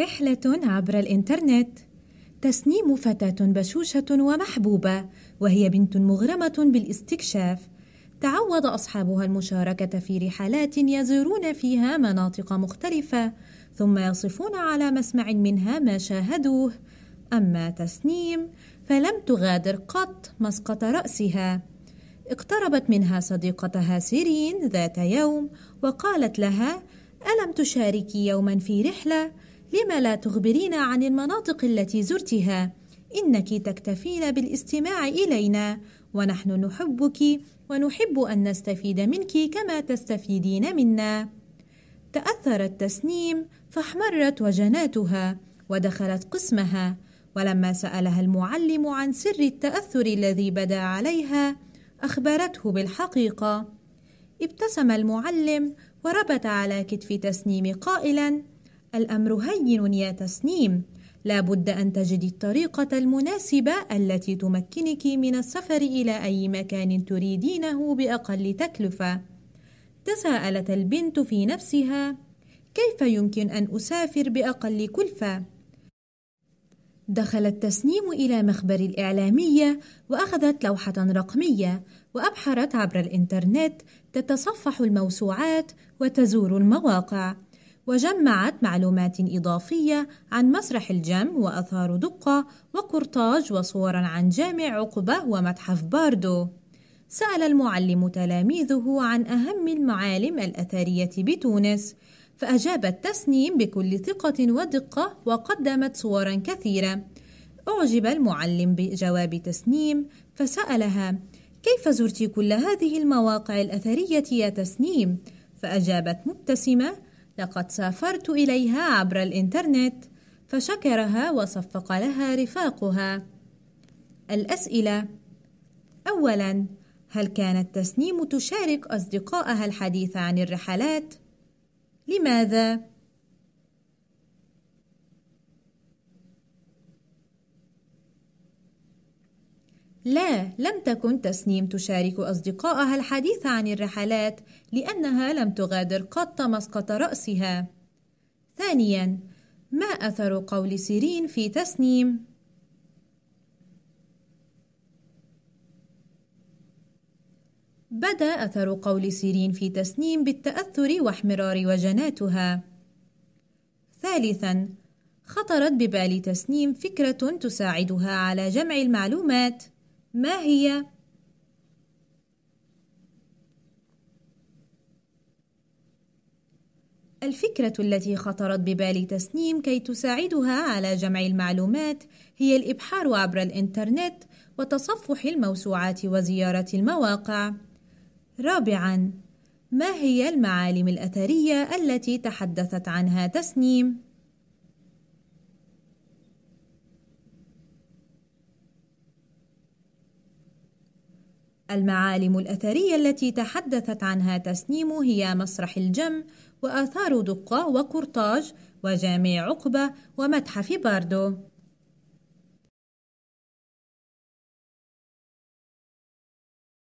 رحلة عبر الإنترنت تسنيم فتاة بشوشة ومحبوبة وهي بنت مغرمة بالاستكشاف تعود أصحابها المشاركة في رحلات يزورون فيها مناطق مختلفة ثم يصفون على مسمع منها ما شاهدوه أما تسنيم فلم تغادر قط مسقط رأسها اقتربت منها صديقتها سيرين ذات يوم وقالت لها ألم تشاركي يوما في رحلة؟ لم لا تخبرين عن المناطق التي زرتها انك تكتفين بالاستماع الينا ونحن نحبك ونحب ان نستفيد منك كما تستفيدين منا تاثرت تسنيم فاحمرت وجناتها ودخلت قسمها ولما سالها المعلم عن سر التاثر الذي بدا عليها اخبرته بالحقيقه ابتسم المعلم وربت على كتف تسنيم قائلا الأمر هين يا تسنيم لا بد أن تجدي الطريقة المناسبة التي تمكنك من السفر إلى أي مكان تريدينه بأقل تكلفة تساءلت البنت في نفسها كيف يمكن أن أسافر بأقل كلفة؟ دخلت تسنيم إلى مخبر الإعلامية وأخذت لوحة رقمية وأبحرت عبر الإنترنت تتصفح الموسوعات وتزور المواقع وجمعت معلومات إضافية عن مسرح الجم وأثار دقة وقرطاج وصورا عن جامع عقبة ومتحف باردو سأل المعلم تلاميذه عن أهم المعالم الأثرية بتونس فأجابت تسنيم بكل ثقة ودقة وقدمت صورا كثيرة أعجب المعلم بجواب تسنيم فسألها كيف زرت كل هذه المواقع الأثرية يا تسنيم؟ فأجابت مبتسمة لقد سافرت إليها عبر الإنترنت فشكرها وصفق لها رفاقها الأسئلة أولاً هل كانت تسنيم تشارك أصدقائها الحديث عن الرحلات؟ لماذا؟ لا لم تكن تسنيم تشارك اصدقائها الحديث عن الرحلات لانها لم تغادر قط مسقط راسها ثانيا ما اثر قول سيرين في تسنيم بدا اثر قول سيرين في تسنيم بالتاثر واحمرار وجناتها ثالثا خطرت ببال تسنيم فكره تساعدها على جمع المعلومات ما هي؟ الفكرة التي خطرت ببال تسنيم كي تساعدها على جمع المعلومات هي الإبحار عبر الإنترنت وتصفح الموسوعات وزيارة المواقع. رابعاً، ما هي المعالم الأثرية التي تحدثت عنها تسنيم؟ المعالم الأثرية التي تحدثت عنها تسنيم هي مسرح الجم وآثار دقة وقرطاج وجامع عقبة ومتحف باردو